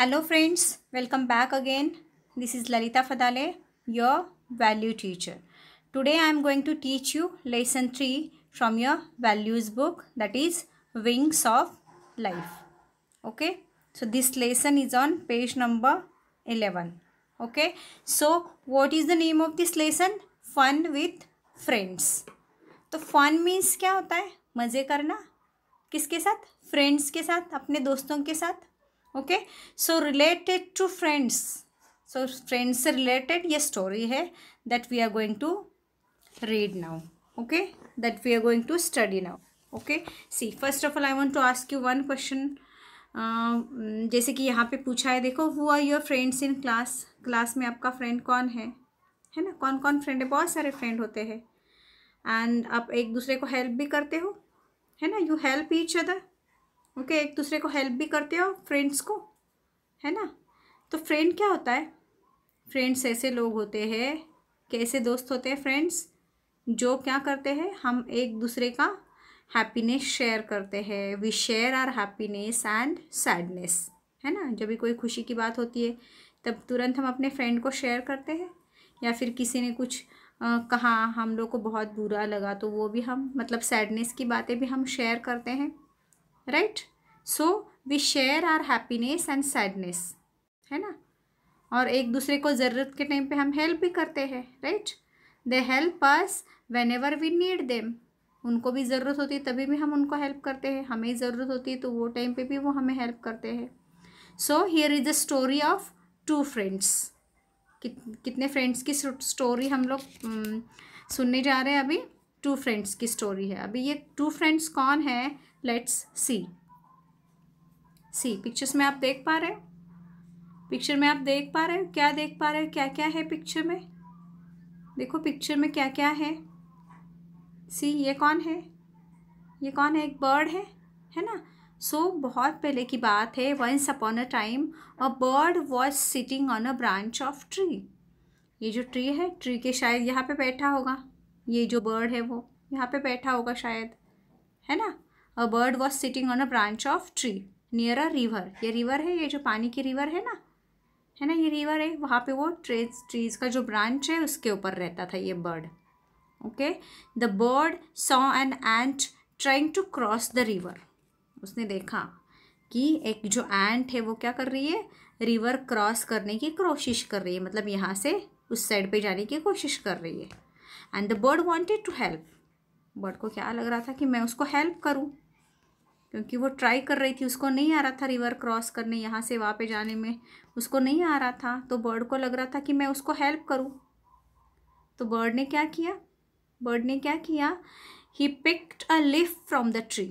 Hello friends welcome back again this is Lalita Phadale your value teacher today I am going to teach you lesson three from your values book that is wings of life okay so this lesson is on page number eleven okay so what is the name of this lesson fun with friends तो fun means क्या होता है मज़े करना किसके साथ friends के साथ अपने दोस्तों के साथ okay so related to friends so friends से रिलेटेड ये स्टोरी है that we are going to read now okay that we are going to study now okay see first of all I want to ask you one question जैसे कि यहाँ पे पूछा है देखो who are your friends in class class में आपका friend कौन है है ना कौन कौन फ्रेंड है बहुत सारे फ्रेंड होते हैं एंड आप एक दूसरे को हेल्प भी करते हो है ना you help each other okay okay, एक दूसरे को हेल्प भी करते हो फ्रेंड्स को है ना तो फ्रेंड क्या होता है फ्रेंड्स ऐसे लोग होते हैं कैसे दोस्त होते हैं फ्रेंड्स जो क्या करते हैं हम एक दूसरे का हैप्पीनेस शेयर करते हैं we share our happiness and sadness है ना जब भी कोई खुशी की बात होती है तब तुरंत हम अपने फ्रेंड को शेयर करते हैं या फिर किसी ने कुछ आ, कहा हम लोग को बहुत बुरा लगा तो वो भी हम मतलब सैडनेस की बातें भी हम शेयर करते हैं right so we share our happiness and sadness है ना और एक दूसरे को ज़रूरत के टाइम पे हम हेल्प भी करते हैं right they help us whenever we need them उनको भी ज़रूरत होती है तभी भी हम उनको हेल्प करते हैं हमें ज़रूरत होती है तो वो टाइम पे भी वो हमें हेल्प करते हैं so here is the story of two friends कितने फ्रेंड्स की स्टोरी हम लोग सुनने जा रहे हैं अभी टू फ्रेंड्स की स्टोरी है अभी ये टू फ्रेंड्स कौन है लेट्स सी सी पिक्चर्स में आप देख पा रहे हो पिक्चर में आप देख पा रहे हो क्या देख पा रहे हो क्या क्या है पिक्चर में देखो पिक्चर में क्या क्या है सी ये कौन है ये कौन है एक बर्ड है है ना सो so, बहुत पहले की बात है once upon a time a bird was sitting on a branch of tree ये जो ट्री है ट्री के शायद यहाँ पे बैठा होगा ये जो बर्ड है वो यहाँ पे बैठा होगा शायद है ना a bird was sitting on a branch of tree near a river ये रिवर है ये जो पानी की रिवर है ना है ना ये रिवर है वहाँ पे वो ट्रेज ट्रीज का जो ब्रांच है उसके ऊपर रहता था ये bird okay the bird saw an ant trying to cross the river उसने देखा कि एक जो एंट है वो क्या कर रही है रिवर क्रॉस करने की कोशिश कर रही है मतलब यहाँ से उस साइड पे जाने की कोशिश कर रही है and the bird wanted to help bird को क्या लग रहा था कि मैं उसको हेल्प करूँ क्योंकि वो ट्राई कर रही थी उसको नहीं आ रहा था रिवर क्रॉस करने यहाँ से वहाँ पे जाने में उसको नहीं आ रहा था तो बर्ड को लग रहा था कि मैं उसको हेल्प करूँ तो बर्ड ने क्या किया बर्ड ने क्या किया ही पिक्ड अ लिफ फ्रॉम द ट्री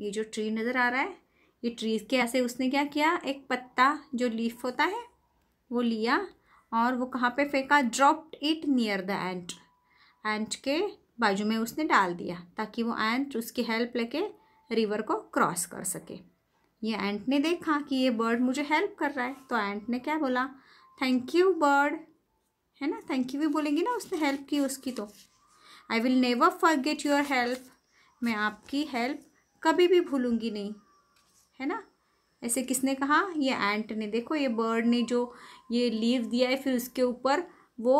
ये जो ट्री नज़र आ रहा है ये ट्री के ऐसे उसने क्या किया एक पत्ता जो लीफ होता है वो लिया और वो कहाँ पे फेंका dropped it near the ant ant के बाजू में उसने डाल दिया ताकि वो एंट उसकी हेल्प लेके रिवर को क्रॉस कर सके ये एंट ने देखा कि ये बर्ड मुझे हेल्प कर रहा है तो एंट ने क्या बोला थैंक यू बर्ड है ना थैंक यू भी बोलेंगी ना उसने हेल्प की उसकी तो I will never forget your help मैं आपकी हेल्प कभी भी भूलूँगी नहीं है ना ऐसे किसने कहा ये एंट ने देखो ये बर्ड ने जो ये लीव दिया है फिर उसके ऊपर वो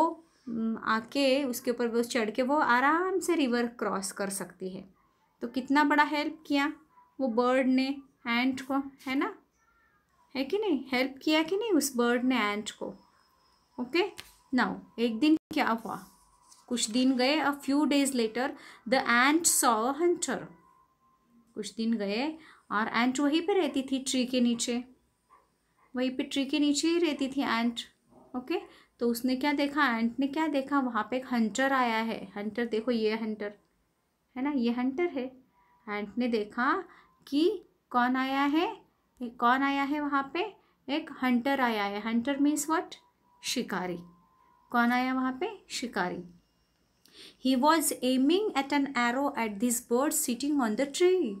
आके उसके ऊपर वो चढ़ के वो आराम से रिवर क्रॉस कर सकती है तो कितना बड़ा हेल्प किया वो बर्ड ने एंट को है ना है कि नहीं हेल्प किया कि नहीं उस बर्ड ने एंट को ओके नाउ एक दिन क्या हुआ कुछ दिन गए a few days later the ant saw a hunter कुछ दिन गए और एंट वहीं पे रहती थी ट्री के नीचे वहीं पे ट्री के नीचे ही रहती थी एंट ओके तो उसने क्या देखा एंट ने क्या देखा वहाँ पे एक हंटर आया है हंटर देखो ये हंटर है ना ये हंटर है एंट ने देखा कि कौन आया है कौन आया है वहाँ पे एक हंटर आया है हंटर मीन्स व्हाट शिकारी कौन आया वहाँ पे शिकारी he was aiming at an arrow at this bird sitting on the tree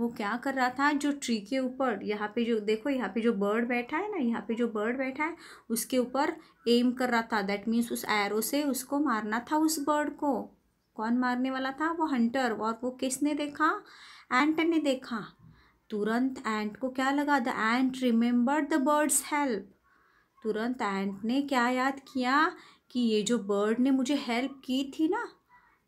वो क्या कर रहा था जो ट्री के ऊपर यहाँ पे जो देखो यहाँ पे जो बर्ड बैठा है ना यहाँ पे जो बर्ड बैठा है उसके ऊपर एम कर रहा था दैट मीन्स उस एरो से उसको मारना था उस बर्ड को कौन मारने वाला था वो हंटर और वो किसने देखा एंट ने देखा तुरंत एंट को क्या लगा the ant remember the bird's help तुरंत एंट ने क्या याद किया कि ये जो बर्ड ने मुझे हेल्प की थी ना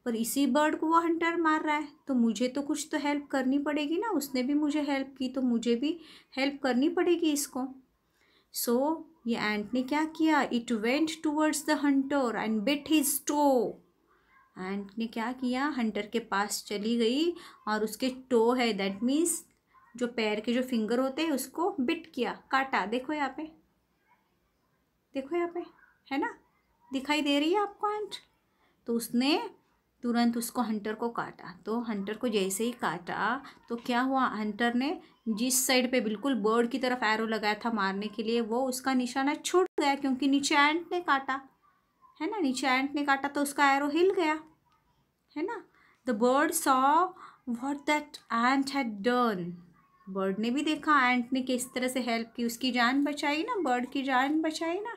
पर इसी बर्ड को वो हंटर मार रहा है तो मुझे तो कुछ तो हेल्प करनी पड़ेगी ना उसने भी मुझे हेल्प की तो मुझे भी हेल्प करनी पड़ेगी इसको सो so, ये एंट ने क्या किया it went towards the hunter and bit his toe ant ने क्या किया हंटर के पास चली गई और उसके टो है दैट मीन्स जो पैर के जो फिंगर होते हैं उसको बिट किया काटा देखो यहाँ पे देखो यहाँ पे है ना दिखाई दे रही है आपको एंट तो उसने तुरंत उसको हंटर को काटा तो हंटर को जैसे ही काटा तो क्या हुआ हंटर ने जिस साइड पे बिल्कुल बर्ड की तरफ एरो लगाया था मारने के लिए वो उसका निशाना छूट गया क्योंकि नीचे एंट ने काटा है ना नीचे एंट ने काटा तो उसका एरो हिल गया है ना the bird saw what that ant had done bird ने भी देखा एंट ने किस तरह से हेल्प की उसकी जान बचाई ना बर्ड की जान बचाई ना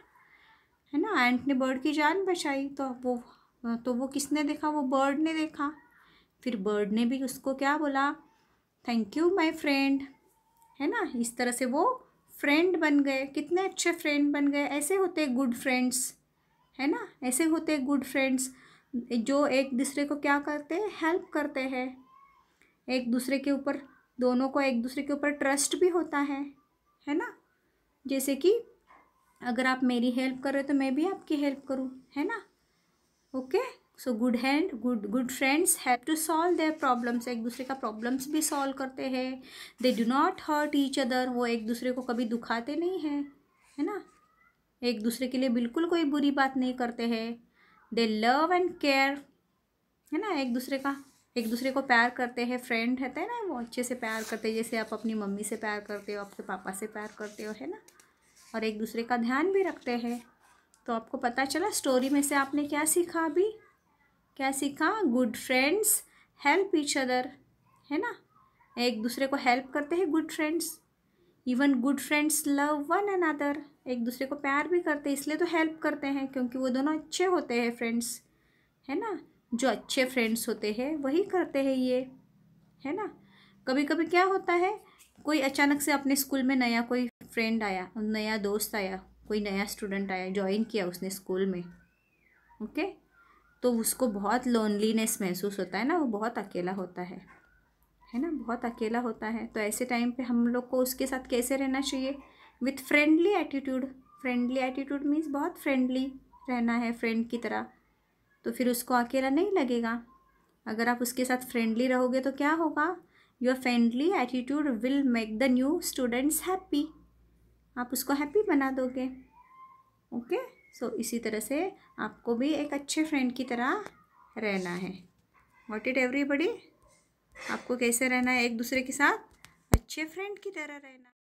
है ना एंट ने बर्ड की जान बचाई तो वो तो वो किसने देखा वो बर्ड ने देखा फिर बर्ड ने भी उसको क्या बोला थैंक यू माय फ्रेंड है ना इस तरह से वो फ्रेंड बन गए कितने अच्छे फ्रेंड बन गए ऐसे होते गुड फ्रेंड्स है ना ऐसे होते हैं गुड फ्रेंड्स जो एक दूसरे को क्या करते हैं हेल्प करते हैं एक दूसरे के ऊपर दोनों को एक दूसरे के ऊपर ट्रस्ट भी होता है है ना जैसे कि अगर आप मेरी हेल्प कर रहे हो तो मैं भी आपकी हेल्प करूँ है ना okay so good hand good good friends have to solve their problems एक दूसरे का प्रॉब्लम्स भी सॉल्व करते हैं they do not hurt each other वो एक दूसरे को कभी दुखाते नहीं हैं है ना एक दूसरे के लिए बिल्कुल कोई बुरी बात नहीं करते हैं दे लव एंड केयर है ना एक दूसरे का एक दूसरे को प्यार करते हैं फ्रेंड रहते हैं ना वो अच्छे से प्यार करते हैं जैसे आप अपनी मम्मी से प्यार करते हो आपके पापा से प्यार करते हो है ना और एक दूसरे का ध्यान भी रखते हैं तो आपको पता चला स्टोरी में से आपने क्या सीखा अभी क्या सीखा good friends help each other है ना एक दूसरे को हेल्प करते हैं good friends even good friends love one another एक दूसरे को प्यार भी करते हैं इसलिए तो हेल्प करते हैं क्योंकि वो दोनों अच्छे होते हैं फ्रेंड्स है ना जो अच्छे फ्रेंड्स होते हैं वही करते हैं ये है ना कभी कभी क्या होता है कोई अचानक से अपने स्कूल में नया कोई फ्रेंड आया नया दोस्त आया कोई नया स्टूडेंट आया ज्वाइन किया उसने स्कूल में ओके okay? तो उसको बहुत लोनलीनेस महसूस होता है ना वो बहुत अकेला होता है है ना बहुत अकेला होता है तो ऐसे टाइम पे हम लोग को उसके साथ कैसे रहना चाहिए with friendly attitude friendly attitude means बहुत फ्रेंडली रहना है फ्रेंड की तरह तो फिर उसको अकेला नहीं लगेगा अगर आप उसके साथ फ्रेंडली रहोगे तो क्या होगा your friendly attitude will make the new students happy आप उसको हैप्पी बना दोगे ओके सो so, इसी तरह से आपको भी एक अच्छे फ्रेंड की तरह रहना है वॉट इट एवरीबडी आपको कैसे रहना है एक दूसरे के साथ अच्छे फ्रेंड की तरह रहना